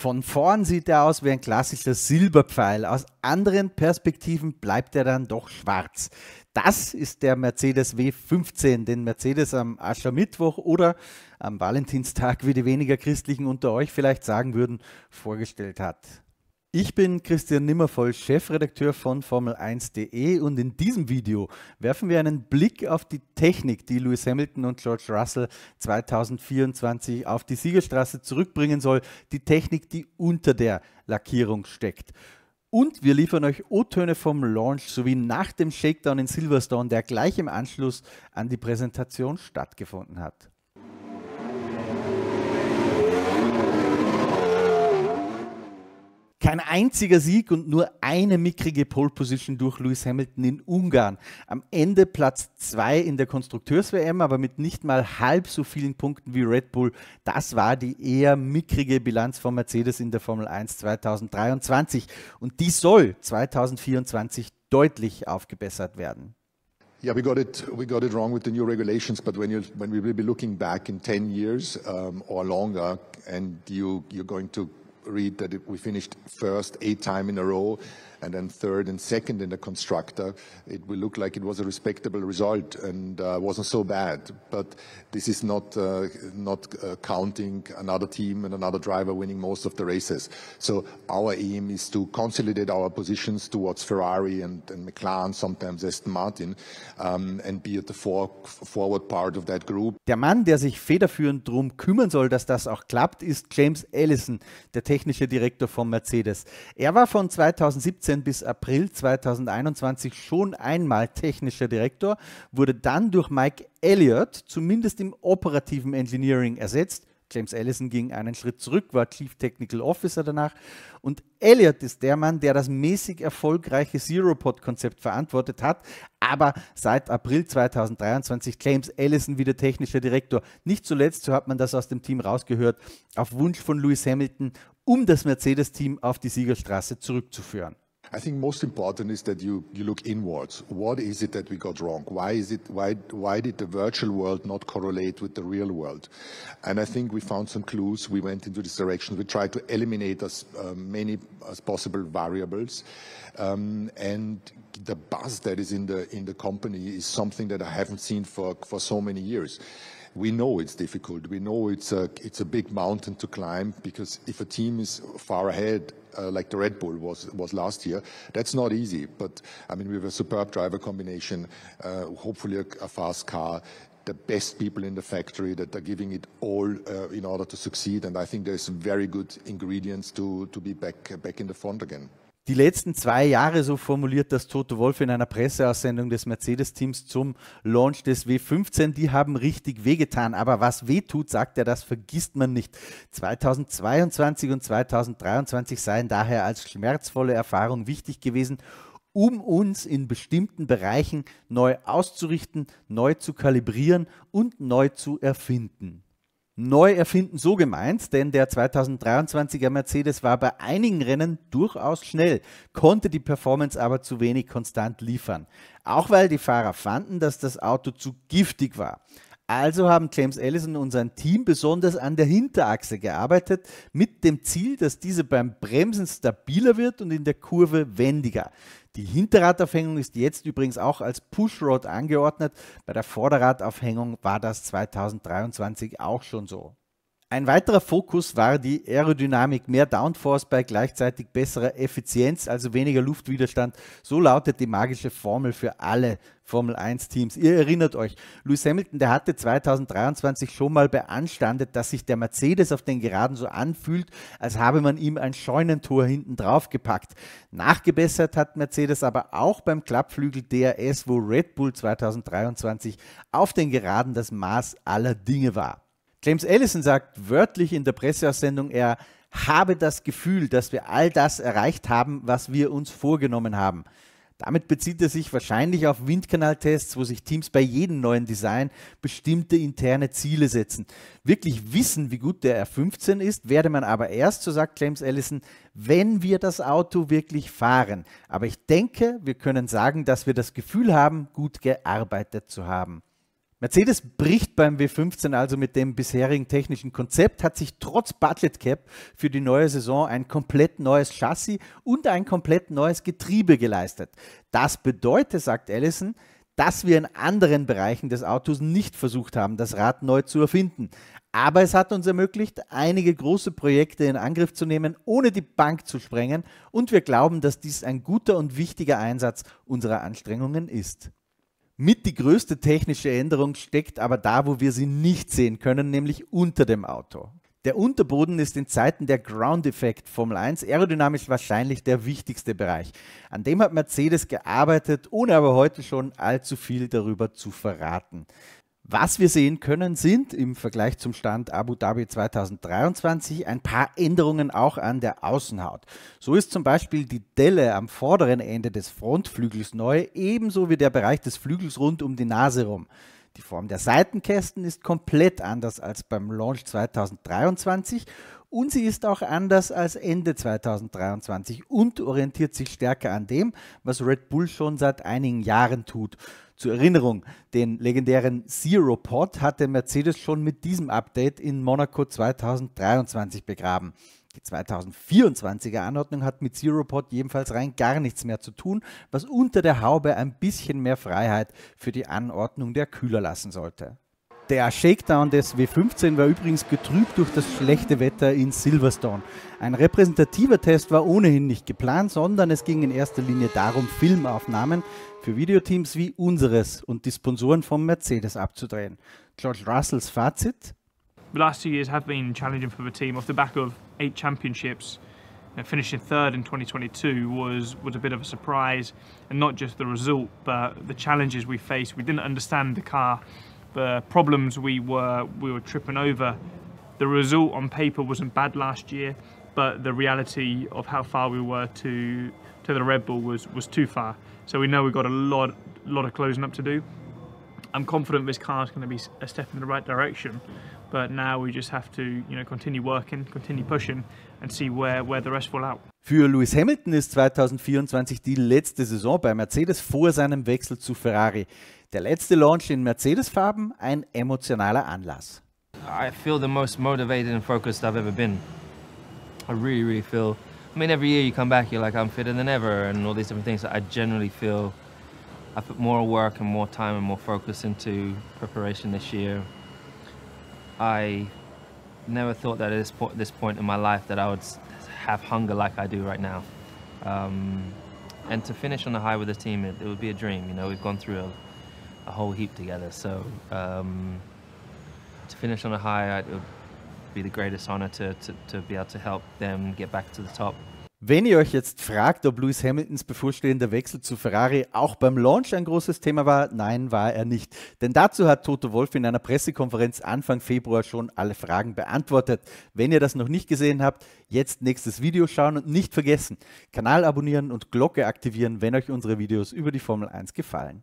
Von vorn sieht er aus wie ein klassischer Silberpfeil. Aus anderen Perspektiven bleibt er dann doch schwarz. Das ist der Mercedes W15, den Mercedes am Aschermittwoch oder am Valentinstag, wie die weniger Christlichen unter euch vielleicht sagen würden, vorgestellt hat. Ich bin Christian Nimmervoll, Chefredakteur von Formel1.de und in diesem Video werfen wir einen Blick auf die Technik, die Lewis Hamilton und George Russell 2024 auf die Siegerstraße zurückbringen soll, die Technik, die unter der Lackierung steckt. Und wir liefern euch O-Töne vom Launch sowie nach dem Shakedown in Silverstone, der gleich im Anschluss an die Präsentation stattgefunden hat. Kein einziger Sieg und nur eine mickrige Pole Position durch Lewis Hamilton in Ungarn. Am Ende Platz 2 in der Konstrukteurs-WM, aber mit nicht mal halb so vielen Punkten wie Red Bull. Das war die eher mickrige Bilanz von Mercedes in der Formel 1 2023. Und die soll 2024 deutlich aufgebessert werden. Yeah, we got it. We got it wrong with the new regulations. But when you when we will be looking back in 10 years um, or longer, and you you're going to read that we finished first eight time in a row and then third and second in the constructor, it will look like it was a respectable result and uh, wasn't so bad. But this is not uh, not uh, counting another team and another driver winning most of the races. So our aim is to consolidate our positions towards Ferrari and, and McLaren, sometimes Aston Martin, um, and be at the for forward part of that group. Der Mann, der sich federführend drum kümmern soll, dass das auch klappt, ist James Ellison, der technische Direktor von Mercedes. Er war von 2017 2017 bis April 2021 schon einmal technischer Direktor, wurde dann durch Mike Elliott zumindest im operativen Engineering ersetzt. James Allison ging einen Schritt zurück, war Chief Technical Officer danach. Und Elliott ist der Mann, der das mäßig erfolgreiche zeropod konzept verantwortet hat. Aber seit April 2023 James Allison wieder technischer Direktor. Nicht zuletzt, so hat man das aus dem Team rausgehört, auf Wunsch von Lewis Hamilton, um das Mercedes-Team auf die Siegerstraße zurückzuführen. I think most important is that you, you look inwards. What is it that we got wrong? Why is it why why did the virtual world not correlate with the real world? And I think we found some clues. We went into this direction. We tried to eliminate as uh, many as possible variables. Um, and the buzz that is in the in the company is something that I haven't seen for for so many years we know it's difficult. We know it's a, it's a big mountain to climb because if a team is far ahead, uh, like the Red Bull was, was last year, that's not easy. But I mean, we have a superb driver combination, uh, hopefully a, a fast car, the best people in the factory that are giving it all uh, in order to succeed. And I think there's very good ingredients to, to be back, back in the front again. die letzten zwei Jahre, so formuliert das Toto Wolf in einer Presseaussendung des Mercedes-Teams zum Launch des W15, die haben richtig wehgetan. Aber was weh tut, sagt er, das vergisst man nicht. 2022 und 2023 seien daher als schmerzvolle Erfahrung wichtig gewesen, um uns in bestimmten Bereichen neu auszurichten, neu zu kalibrieren und neu zu erfinden neu erfinden so gemeint, denn der 2023er Mercedes war bei einigen Rennen durchaus schnell, konnte die Performance aber zu wenig konstant liefern. Auch weil die Fahrer fanden, dass das Auto zu giftig war. Also haben James Ellison und sein Team besonders an der Hinterachse gearbeitet, mit dem Ziel, dass diese beim Bremsen stabiler wird und in der Kurve wendiger. Die Hinterradaufhängung ist jetzt übrigens auch als Pushrod angeordnet. Bei der Vorderradaufhängung war das 2023 auch schon so. Ein weiterer Fokus war die Aerodynamik, mehr Downforce bei gleichzeitig besserer Effizienz, also weniger Luftwiderstand. So lautet die magische Formel für alle Formel 1 Teams. Ihr erinnert euch, Lewis Hamilton, der hatte 2023 schon mal beanstandet, dass sich der Mercedes auf den Geraden so anfühlt, als habe man ihm ein Scheunentor hinten drauf gepackt. Nachgebessert hat Mercedes aber auch beim Klappflügel DRS, wo Red Bull 2023 auf den Geraden das Maß aller Dinge war. James Ellison sagt wörtlich in der Presseaussendung, er habe das Gefühl, dass wir all das erreicht haben, was wir uns vorgenommen haben. Damit bezieht er sich wahrscheinlich auf Windkanaltests, wo sich Teams bei jedem neuen Design bestimmte interne Ziele setzen. Wirklich wissen, wie gut der R15 ist, werde man aber erst, so sagt James Ellison, wenn wir das Auto wirklich fahren. Aber ich denke, wir können sagen, dass wir das Gefühl haben, gut gearbeitet zu haben. Mercedes bricht beim W15 also mit dem bisherigen technischen Konzept, hat sich trotz Budget Cap für die neue Saison ein komplett neues Chassis und ein komplett neues Getriebe geleistet. Das bedeutet, sagt Allison, dass wir in anderen Bereichen des Autos nicht versucht haben, das Rad neu zu erfinden. Aber es hat uns ermöglicht, einige große Projekte in Angriff zu nehmen, ohne die Bank zu sprengen. Und wir glauben, dass dies ein guter und wichtiger Einsatz unserer Anstrengungen ist. Mit die größte technische Änderung steckt aber da, wo wir sie nicht sehen können, nämlich unter dem Auto. Der Unterboden ist in Zeiten der Ground Effect Formel 1 aerodynamisch wahrscheinlich der wichtigste Bereich. An dem hat Mercedes gearbeitet, ohne aber heute schon allzu viel darüber zu verraten. Was wir sehen können, sind im Vergleich zum Stand Abu Dhabi 2023 ein paar Änderungen auch an der Außenhaut. So ist zum Beispiel die Delle am vorderen Ende des Frontflügels neu, ebenso wie der Bereich des Flügels rund um die Nase rum. Die Form der Seitenkästen ist komplett anders als beim Launch 2023 und sie ist auch anders als Ende 2023 und orientiert sich stärker an dem, was Red Bull schon seit einigen Jahren tut. Zur Erinnerung, den legendären Zero Pod hatte Mercedes schon mit diesem Update in Monaco 2023 begraben. Die 2024er Anordnung hat mit ZeroPod jedenfalls rein gar nichts mehr zu tun, was unter der Haube ein bisschen mehr Freiheit für die Anordnung der Kühler lassen sollte. Der Shakedown des W15 war übrigens getrübt durch das schlechte Wetter in Silverstone. Ein repräsentativer Test war ohnehin nicht geplant, sondern es ging in erster Linie darum, Filmaufnahmen für Videoteams wie unseres und die Sponsoren vom Mercedes abzudrehen. George Russells Fazit? The last two years have been challenging for the team off the back of eight championships. You uh, know, finishing third in 2022 was was a bit of a surprise, and not just the result, but the challenges we faced. We didn't understand the car the problems we were we were tripping over. The result on paper wasn't bad last year, but the reality of how far we were to to the Red Bull was was too far. So we know we've got a lot lot of closing up to do. I'm confident this car is going to be a step in the right direction, but now we just have to you know continue working, continue pushing, and see where where the rest fall out. Für Lewis Hamilton ist 2024 die letzte Saison bei Mercedes vor seinem Wechsel zu Ferrari. Der letzte Launch in Mercedes-Farben ein emotionaler Anlass. I feel the most motivated and focused I've ever been. I really, really feel. I mean, every year you come back, you're like, I'm fitter than ever, and all these different things. I generally feel I put more work and more time and more focus into preparation this year. I never thought that at this point, this point in my life that I would have hunger like I do right now. Um, and to finish on a high with the team, it, it, would be a dream. You know, we've gone through a, a whole heap together. So um, to finish on a high, it would be the greatest honour to, to, to be able to help them get back to the top. Wenn ihr euch jetzt fragt, ob Lewis Hamiltons bevorstehender Wechsel zu Ferrari auch beim Launch ein großes Thema war, nein, war er nicht. Denn dazu hat Toto Wolf in einer Pressekonferenz Anfang Februar schon alle Fragen beantwortet. Wenn ihr das noch nicht gesehen habt, jetzt nächstes Video schauen und nicht vergessen, Kanal abonnieren und Glocke aktivieren, wenn euch unsere Videos über die Formel 1 gefallen.